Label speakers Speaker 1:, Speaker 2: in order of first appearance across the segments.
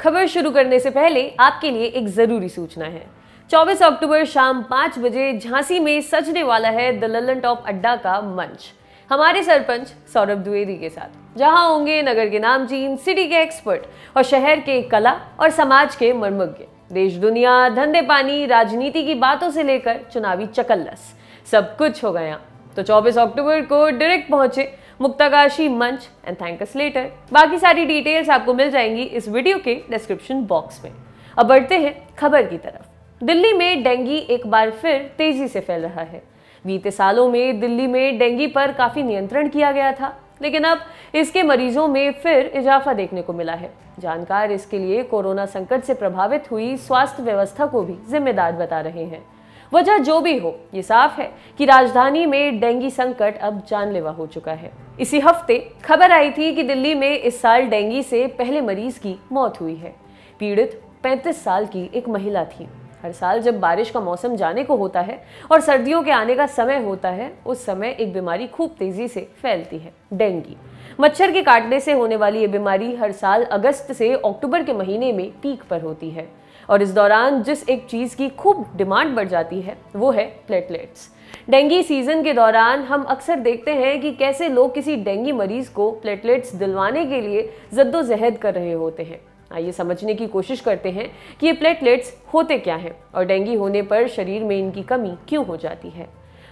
Speaker 1: खबर शुरू करने से पहले आपके लिए एक ज़रूरी सूचना है 24 अक्टूबर शाम पाँच बजे झांसी में सजने वाला है द ललन टॉप अड्डा का मंच हमारे सरपंच सौरभ द्विवेदी के साथ जहां होंगे नगर के नामचीन सिटी के एक्सपर्ट और शहर के कला और समाज के मर्मज्ञ देश दुनिया धंधे पानी राजनीति की बातों से लेकर चुनावी चकल्लस सब कुछ होगा यहाँ तो 24 अक्टूबर को डायरेक्ट पहुंचे मुक्तागाशी मंच एंड थैंक अस लेटर बाकी सारी डिटेल्स आपको मिल जाएंगी इस वीडियो के डिस्क्रिप्शन बॉक्स में अब बढ़ते हैं खबर की तरफ दिल्ली में डेंगी एक बार फिर तेजी से फैल रहा है बीते सालों में दिल्ली में डेंगी पर काफ़ी नियंत्रण किया गया था लेकिन अब इसके मरीजों में फिर इजाफा देखने को मिला है जानकार इसके लिए कोरोना संकट से प्रभावित हुई स्वास्थ्य व्यवस्था को भी जिम्मेदार बता रहे हैं वजह जो भी हो ये साफ है कि राजधानी में डेंगू संकट अब जानलेवा हो चुका है इसी हफ्ते खबर आई थी कि दिल्ली में इस साल डेंगू से पहले मरीज की मौत हुई है पीड़ित 35 साल की एक महिला थी हर साल जब बारिश का मौसम जाने को होता है और सर्दियों के आने का समय होता है उस समय एक बीमारी खूब तेजी से फैलती है डेंगू मच्छर के काटने से होने वाली ये बीमारी हर साल अगस्त से अक्टूबर के महीने में पीक पर होती है और इस दौरान जिस एक चीज़ की खूब डिमांड बढ़ जाती है वो है प्लेटलेट्स डेंगी सीज़न के दौरान हम अक्सर देखते हैं कि कैसे लोग किसी डेंगी मरीज़ को प्लेटलेट्स दिलवाने के लिए जद्दोजहद कर रहे होते हैं आइए समझने की कोशिश करते हैं कि ये प्लेटलेट्स होते क्या हैं और डेंगी होने पर शरीर में इनकी कमी क्यों हो जाती है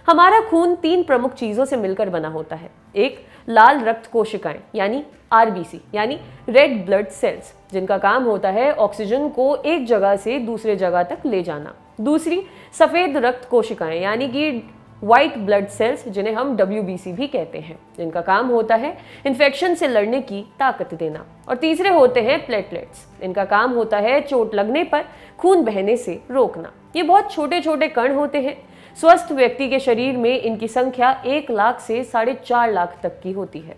Speaker 1: हमारा खून तीन प्रमुख चीज़ों से मिलकर बना होता है एक लाल रक्त कोशिकाएं यानी आरबीसी यानी रेड ब्लड सेल्स जिनका काम होता है ऑक्सीजन को एक जगह से दूसरे जगह तक ले जाना दूसरी सफ़ेद रक्त कोशिकाएं यानी कि व्हाइट ब्लड सेल्स जिन्हें हम डब्ल्यू भी कहते हैं जिनका काम होता है इन्फेक्शन से लड़ने की ताकत देना और तीसरे होते हैं प्लेटलेट्स इनका काम होता है चोट लगने पर खून बहने से रोकना ये बहुत छोटे छोटे कण होते हैं स्वस्थ व्यक्ति के शरीर में इनकी संख्या एक लाख से साढ़े चार लाख तक की होती है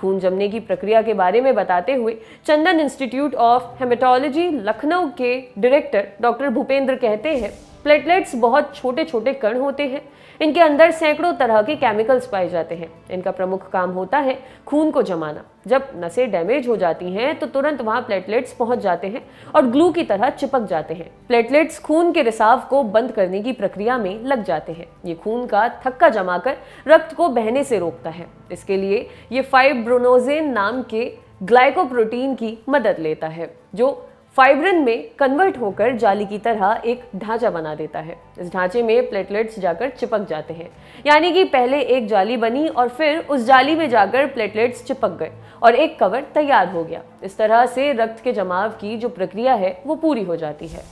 Speaker 1: खून जमने की प्रक्रिया के बारे में बताते हुए Chandan institute of haematology Lucknow के डायरेक्टर डॉक्टर भूपेंद्र कहते हैं प्लेटलेट्स बहुत छोटे छोटे कण होते हैं इनके अंदर सैकड़ों तरह के केमिकल्स पाए जाते हैं इनका प्रमुख काम होता है खून को जमाना जब नसें डैमेज हो जाती हैं तो तुरंत वहाँ प्लेटलेट्स पहुँच जाते हैं और ग्लू की तरह चिपक जाते हैं प्लेटलेट्स खून के रिसाव को बंद करने की प्रक्रिया में लग जाते हैं ये खून का थक्का जमाकर रक्त को बहने से रोकता है इसके लिए ये फाइब्रोनोजेन नाम के ग्लाइकोप्रोटीन की मदद लेता है जो फाइब्रिन में कन्वर्ट होकर जाली की तरह एक ढांचा बना देता है इस ढांचे में प्लेटलेट्स जाकर चिपक जाते हैं यानी कि पहले एक जाली बनी और फिर उस जाली में जाकर प्लेटलेट्स चिपक गए और एक कवर तैयार हो गया इस तरह से रक्त के जमाव की जो प्रक्रिया है वो पूरी हो जाती है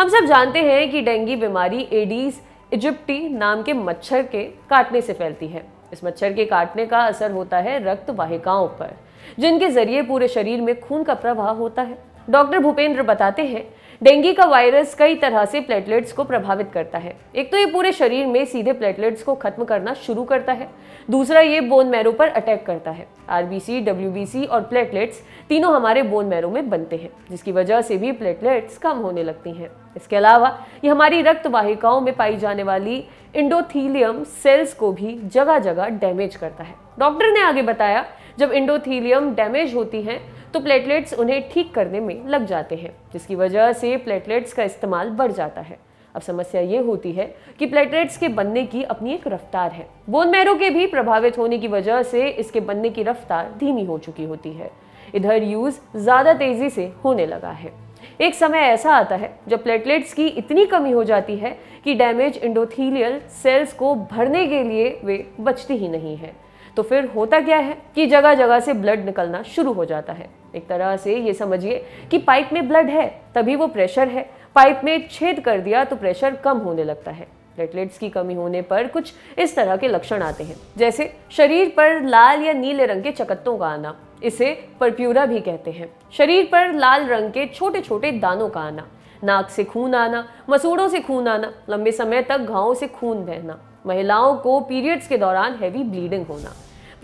Speaker 1: हम सब जानते हैं कि डेंगू बीमारी एडीज इजिप्टी नाम के मच्छर के काटने से फैलती है इस मच्छर के काटने का असर होता है रक्त वाहिकाओं पर जिनके जरिए पूरे शरीर में खून का प्रवाह होता है डॉक्टर भूपेंद्र बताते हैं डेंगू का वायरस कई तरह से प्लेटलेट्स को प्रभावित करता है एक तो ये पूरे शरीर में सीधे प्लेटलेट्स को खत्म करना शुरू करता है दूसरा ये बोन मैरो पर अटैक करता है आरबीसी डब्ल्यूबीसी और प्लेटलेट्स तीनों हमारे बोन मैरो में बनते हैं जिसकी वजह से भी प्लेटलेट्स कम होने लगती हैं इसके अलावा ये हमारी रक्त वाहिकाओं में पाई जाने वाली इंडोथीलियम सेल्स को भी जगह जगह डैमेज करता है डॉक्टर ने आगे बताया जब इंडोथीलियम डैमेज होती हैं तो प्लेटलेट्स उन्हें ठीक करने में लग जाते हैं जिसकी वजह से प्लेटलेट्स का इस्तेमाल बढ़ जाता है अब समस्या ये होती है कि प्लेटलेट्स के बनने की अपनी एक रफ्तार है बोन मैरो के भी प्रभावित होने की वजह से इसके बनने की रफ्तार धीमी हो चुकी होती है इधर यूज़ ज़्यादा तेज़ी से होने लगा है एक समय ऐसा आता है जब प्लेटलेट्स की इतनी कमी हो जाती है कि डैमेज इंडोथीलियल सेल्स को भरने के लिए वे बचती ही नहीं है तो फिर होता क्या है कि जगह जगह से ब्लड निकलना शुरू हो जाता है एक तरह से ये समझिए कि पाइप में ब्लड है तभी वो प्रेशर है पाइप में छेद कर दिया तो प्रेशर कम होने लगता है प्लेटलेट्स की कमी होने पर कुछ इस तरह के लक्षण आते हैं जैसे शरीर पर लाल या नीले रंग के चकत्तों का आना इसे परप्यूरा भी कहते हैं शरीर पर लाल रंग के छोटे छोटे दानों का आना नाक से खून आना मसूड़ों से खून आना लंबे समय तक घावों से खून बहना महिलाओं को पीरियड्स के दौरान हैवी ब्लीडिंग होना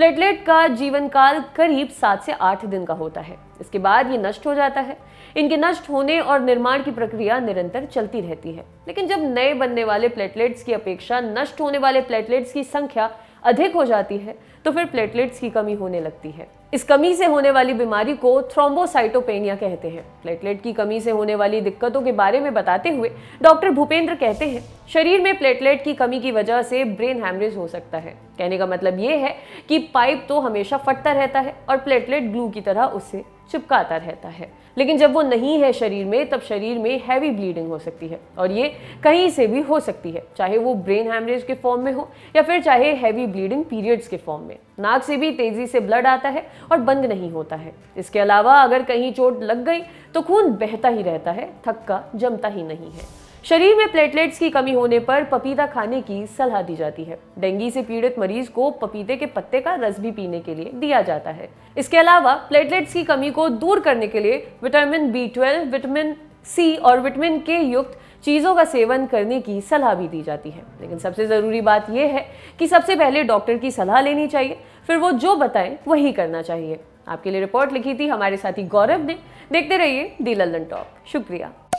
Speaker 1: प्लेटलेट का जीवन काल करीब सात से आठ दिन का होता है इसके बाद ये नष्ट हो जाता है इनके नष्ट होने और निर्माण की प्रक्रिया निरंतर चलती रहती है लेकिन जब नए बनने वाले प्लेटलेट्स की अपेक्षा नष्ट होने वाले प्लेटलेट्स की संख्या अधिक हो जाती है तो फिर प्लेटलेट्स की कमी होने लगती है इस कमी से होने वाली बीमारी को थ्रोम्बोसाइटोपेनिया कहते हैं प्लेटलेट की कमी से होने वाली दिक्कतों के बारे में बताते हुए डॉक्टर भूपेंद्र कहते हैं शरीर में प्लेटलेट की कमी की वजह से ब्रेन हैमरेज हो सकता है कहने का मतलब ये है कि पाइप तो हमेशा फटता रहता है और प्लेटलेट ग्लू की तरह उससे चिपकाता रहता है लेकिन जब वो नहीं है शरीर में तब शरीर में हैवी ब्लीडिंग हो सकती है और ये कहीं से भी हो सकती है चाहे वो ब्रेन हैमरेज के फॉर्म में हो या फिर चाहे हैवी ब्लीडिंग पीरियड्स के फॉर्म में नाक से भी तेजी से ब्लड आता है और बंद नहीं होता है इसके अलावा अगर कहीं चोट लग गई तो खून बहता ही रहता है थक्का जमता ही नहीं है शरीर में प्लेटलेट्स की कमी होने पर पपीता खाने की सलाह दी जाती है डेंगू से पीड़ित मरीज को पपीते के पत्ते का रस भी पीने के लिए दिया जाता है इसके अलावा प्लेटलेट्स की कमी को दूर करने के लिए vitamin B twelve vitamin C और विटामिन के युक्त चीज़ों का सेवन करने की सलाह भी दी जाती है लेकिन सबसे ज़रूरी बात यह है कि सबसे पहले डॉक्टर की सलाह लेनी चाहिए फिर वो जो बताएं वही करना चाहिए आपके लिए रिपोर्ट लिखी थी हमारे साथी गौरव ने देखते रहिए दी लल्लन टॉप शुक्रिया